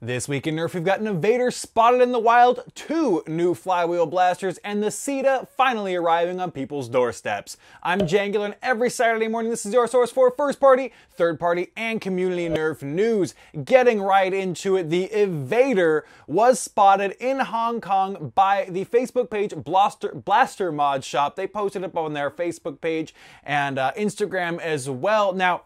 This week in Nerf, we've got an invader spotted in the wild, two new flywheel blasters, and the CETA finally arriving on people's doorsteps. I'm Jangular, and every Saturday morning, this is your source for first party, third party, and community Nerf news. Getting right into it, the invader was spotted in Hong Kong by the Facebook page Blaster, Blaster Mod Shop. They posted up on their Facebook page and uh, Instagram as well. Now,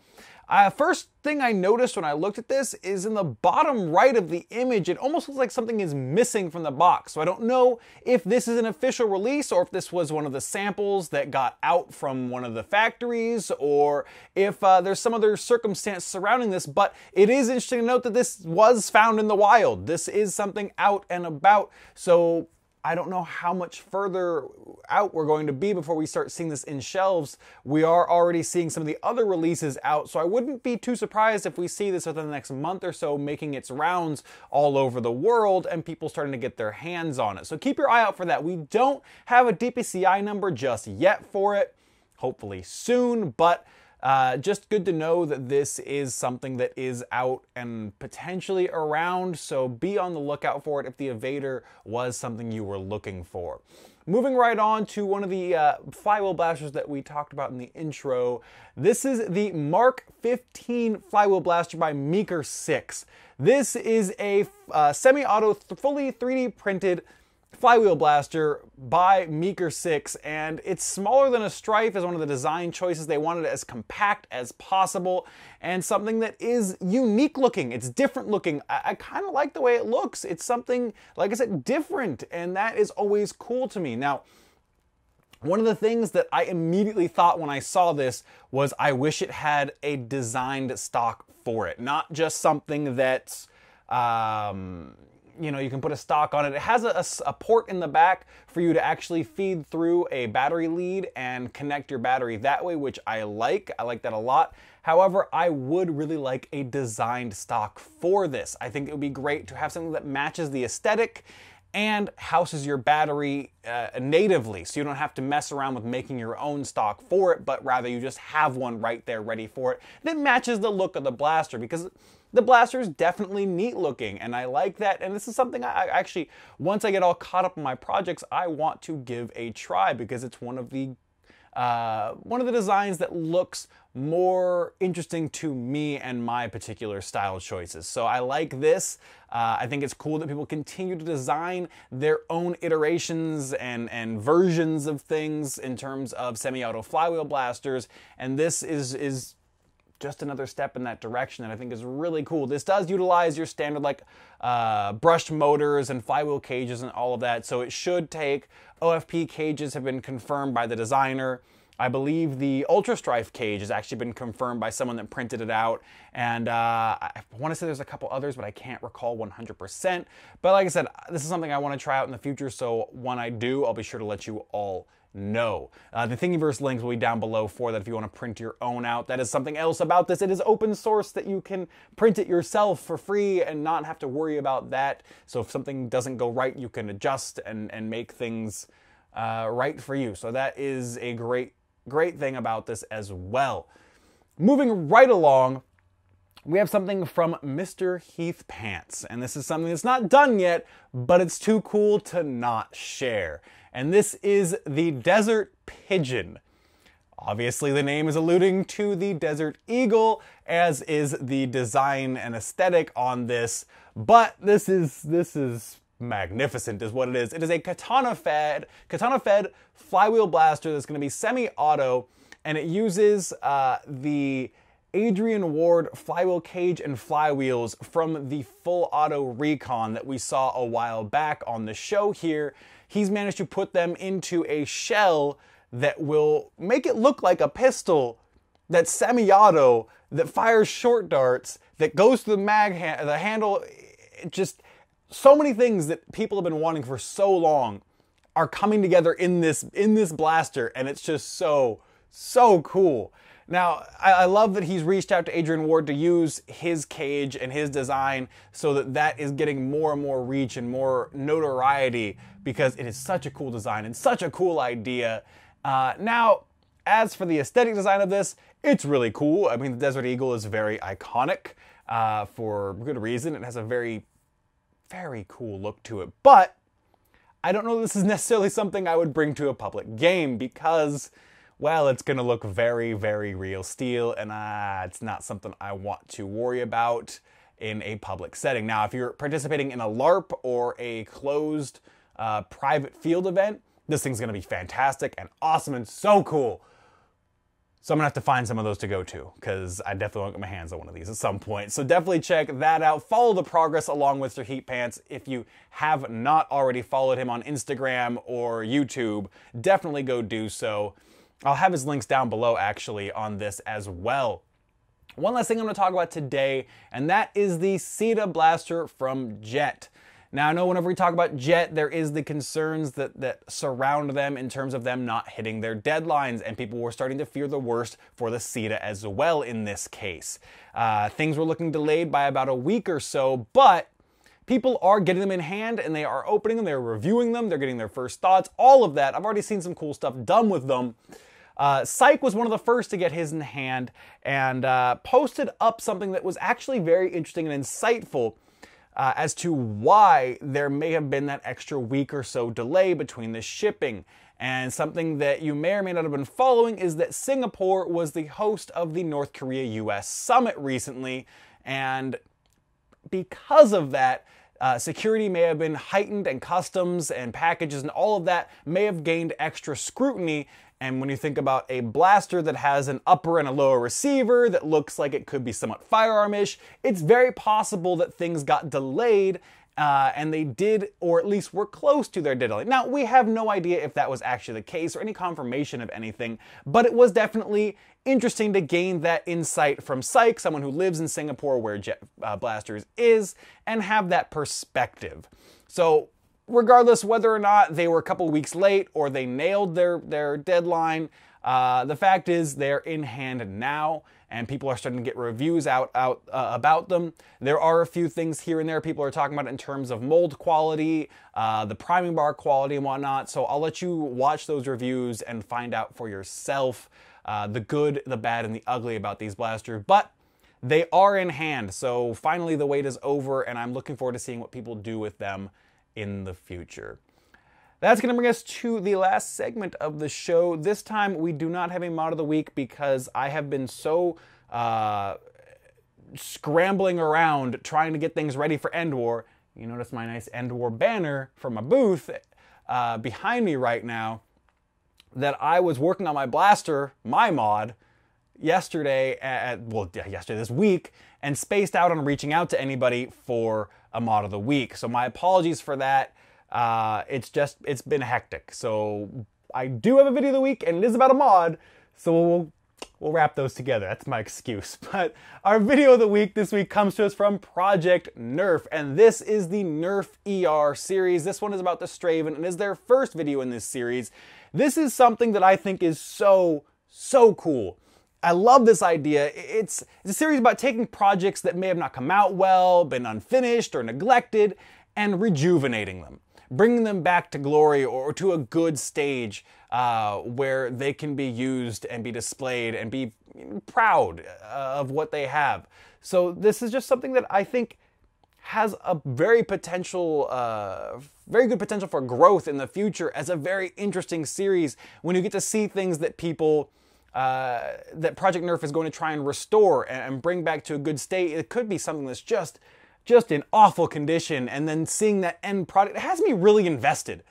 uh, first thing I noticed when I looked at this is in the bottom right of the image, it almost looks like something is missing from the box. So I don't know if this is an official release or if this was one of the samples that got out from one of the factories or if uh, there's some other circumstance surrounding this, but it is interesting to note that this was found in the wild. This is something out and about. So I don't know how much further out we're going to be before we start seeing this in shelves. We are already seeing some of the other releases out, so I wouldn't be too surprised if we see this within the next month or so making its rounds all over the world and people starting to get their hands on it. So keep your eye out for that. We don't have a DPCI number just yet for it, hopefully soon, but uh, just good to know that this is something that is out and potentially around, so be on the lookout for it if the evader was something you were looking for. Moving right on to one of the uh, flywheel blasters that we talked about in the intro. This is the Mark 15 flywheel blaster by Meeker 6. This is a uh, semi-auto, fully 3D printed Flywheel Blaster by Meeker 6, and it's smaller than a Strife is one of the design choices. They wanted it as compact as possible and something that is unique looking. It's different looking. I, I kind of like the way it looks. It's something, like I said, different, and that is always cool to me. Now, one of the things that I immediately thought when I saw this was I wish it had a designed stock for it, not just something that's um, you know, you can put a stock on it. It has a, a, port in the back for you to actually feed through a battery lead and connect your battery that way, which I like. I like that a lot. However, I would really like a designed stock for this. I think it would be great to have something that matches the aesthetic and houses your battery uh, natively so you don't have to mess around with making your own stock for it but rather you just have one right there ready for it that matches the look of the blaster because the blaster is definitely neat looking and I like that. And this is something I actually, once I get all caught up in my projects, I want to give a try because it's one of the uh, one of the designs that looks more interesting to me and my particular style choices. So I like this. Uh, I think it's cool that people continue to design their own iterations and, and versions of things in terms of semi-auto flywheel blasters. And this is, is just another step in that direction that I think is really cool. This does utilize your standard like uh, brushed motors and flywheel cages and all of that, so it should take. OFP cages have been confirmed by the designer. I believe the Ultra Strife cage has actually been confirmed by someone that printed it out. And uh, I want to say there's a couple others, but I can't recall 100%. But like I said, this is something I want to try out in the future. So when I do, I'll be sure to let you all no. Uh, the Thingiverse links will be down below for that if you want to print your own out. That is something else about this. It is open source that you can print it yourself for free and not have to worry about that. So if something doesn't go right, you can adjust and, and make things uh, right for you. So that is a great, great thing about this as well. Moving right along, we have something from Mr. Heath Pants. And this is something that's not done yet, but it's too cool to not share and this is the desert pigeon. Obviously, the name is alluding to the Desert Eagle, as is the design and aesthetic on this, but this is this is magnificent is what it is. It is a katana fed katana fed flywheel blaster that's going to be semi-auto and it uses uh, the Adrian Ward flywheel cage and flywheels from the full auto recon that we saw a while back on the show here he's managed to put them into a shell that will make it look like a pistol that's semi-auto, that fires short darts, that goes through the mag ha- the handle, just so many things that people have been wanting for so long are coming together in this in this blaster and it's just so so cool. Now, I, I, love that he's reached out to Adrian Ward to use his cage and his design so that that is getting more and more reach and more notoriety because it is such a cool design and such a cool idea. Uh, now, as for the aesthetic design of this, it's really cool. I mean, the Desert Eagle is very iconic uh, for good reason. It has a very, very cool look to it. But I don't know this is necessarily something I would bring to a public game because well, it's gonna look very, very real steel and uh, it's not something I want to worry about in a public setting. Now, if you're participating in a LARP or a closed uh, private field event, this thing's gonna be fantastic and awesome and so cool. So I'm gonna have to find some of those to go to because I definitely won't get my hands on one of these at some point. So definitely check that out. Follow the progress along with Sir Heat Pants. If you have not already followed him on Instagram or YouTube, definitely go do so. I'll have his links down below actually on this as well. One last thing I'm gonna talk about today, and that is the CETA blaster from Jet. Now, I know whenever we talk about Jet, there is the concerns that, that surround them in terms of them not hitting their deadlines, and people were starting to fear the worst for the CETA as well in this case. Uh, things were looking delayed by about a week or so, but people are getting them in hand and they are opening them, they're reviewing them, they're getting their first thoughts, all of that. I've already seen some cool stuff done with them. Uh, was one of the first to get his in hand and uh, posted up something that was actually very interesting and insightful uh, as to why there may have been that extra week or so delay between the shipping. And something that you may or may not have been following is that Singapore was the host of the North Korea US summit recently. And because of that, uh, security may have been heightened and customs and packages and all of that may have gained extra scrutiny and when you think about a blaster that has an upper and a lower receiver that looks like it could be somewhat firearmish, it's very possible that things got delayed uh, and they did, or at least were close to their deadline. Now, we have no idea if that was actually the case or any confirmation of anything, but it was definitely interesting to gain that insight from Syke, someone who lives in Singapore where Jet uh, Blasters is, and have that perspective. So regardless whether or not they were a couple weeks late or they nailed their, their deadline, uh, the fact is they're in hand now and people are starting to get reviews out, out uh, about them. There are a few things here and there people are talking about in terms of mold quality, uh, the priming bar quality and whatnot. So I'll let you watch those reviews and find out for yourself uh, the good, the bad, and the ugly about these blasters. But they are in hand, so finally the wait is over and I'm looking forward to seeing what people do with them in the future. That's going to bring us to the last segment of the show. This time, we do not have a mod of the week because I have been so uh, scrambling around trying to get things ready for End War. You notice my nice End War banner from my booth uh, behind me right now that I was working on my blaster, my mod, yesterday at well yesterday this week and spaced out on reaching out to anybody for a mod of the week. So my apologies for that. Uh, it's just it's been hectic. So I do have a video of the week and it is about a mod. So we'll we'll wrap those together. That's my excuse. But our video of the week this week comes to us from Project Nerf, and this is the Nerf ER series. This one is about the Straven and is their first video in this series. This is something that I think is so so cool. I love this idea. It's, it's a series about taking projects that may have not come out well, been unfinished or neglected, and rejuvenating them, bringing them back to glory or to a good stage uh, where they can be used and be displayed and be proud uh, of what they have. So this is just something that I think has a very potential, uh, very good potential for growth in the future as a very interesting series when you get to see things that people uh, that Project Nerf is going to try and restore and, bring back to a good state. It could be something that's just just in awful condition, and then seeing that end product it has me really invested,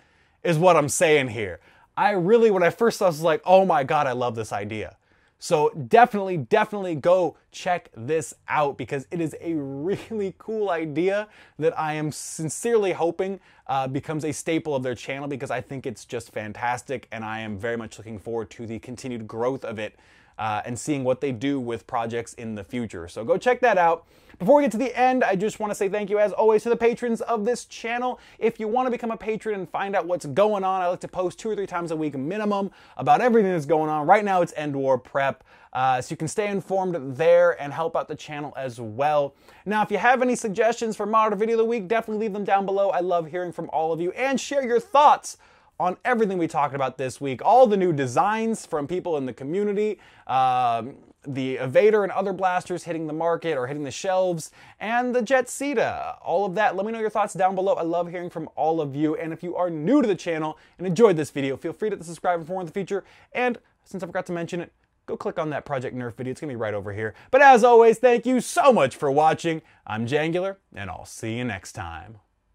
is what I'm saying here. I really, when I first saw this, was like, oh my god, I love this idea. So definitely, definitely go check this out because it is a really cool idea that I am sincerely hoping uh, becomes a staple of their channel because I think it's just fantastic and I am very much looking forward to the continued growth of it uh, and seeing what they do with projects in the future. So go check that out. Before we get to the end, I just want to say thank you, as always, to the patrons of this channel. If you want to become a patron and find out what's going on, I like to post two or three times a week minimum about everything that's going on. Right now, it's End War Prep. Uh, so you can stay informed there and help out the channel as well. Now, if you have any suggestions for mod video of the week, definitely leave them down below. I love hearing from all of you and share your thoughts on everything we talked about this week, all the new designs from people in the community, um, the Evader and other blasters hitting the market or hitting the shelves, and the Jet Seta. All of that. Let me know your thoughts down below. I love hearing from all of you. And if you are new to the channel and enjoyed this video, feel free to subscribe for more in the future. And since I forgot to mention it, go click on that Project Nerf video. It's going to be right over here. But as always, thank you so much for watching. I'm Jangular, and I'll see you next time.